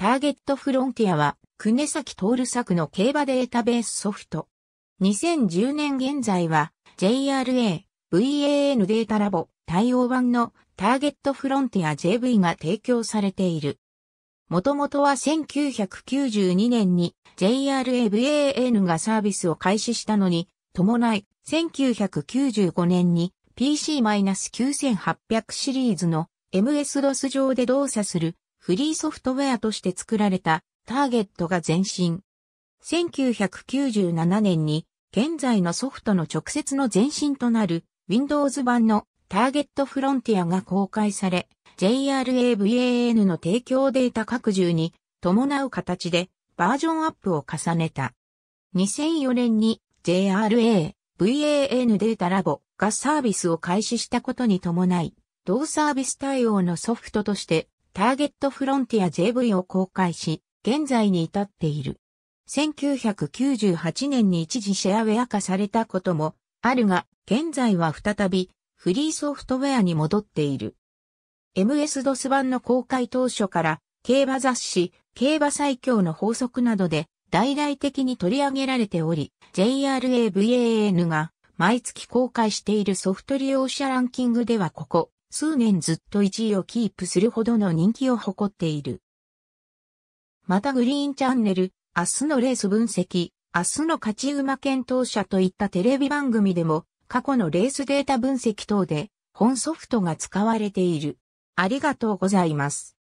ターゲットフロンティアは、久根崎徹作の競馬データベースソフト。2010年現在は、JRA、VAN データラボ対応版のターゲットフロンティア JV が提供されている。もともとは1992年に JRAVAN がサービスを開始したのに、伴い1995年に PC-9800 シリーズの MS-DOS 上で動作するフリーソフトウェアとして作られたターゲットが前身。1997年に現在のソフトの直接の前身となる Windows 版のターゲットフロンティアが公開され、JRAVAN の提供データ拡充に伴う形でバージョンアップを重ねた。2004年に JRA VAN データラボがサービスを開始したことに伴い、同サービス対応のソフトとしてターゲットフロンティア JV を公開し、現在に至っている。1998年に一時シェアウェア化されたこともあるが、現在は再びフリーソフトウェアに戻っている。MS-DOS 版の公開当初から競馬雑誌、競馬最強の法則などで大々的に取り上げられており、JRAVAN が毎月公開しているソフト利用者ランキングではここ数年ずっと1位をキープするほどの人気を誇っている。またグリーンチャンネル、明日のレース分析、明日の勝ち馬検討者といったテレビ番組でも、過去のレースデータ分析等で、本ソフトが使われている。ありがとうございます。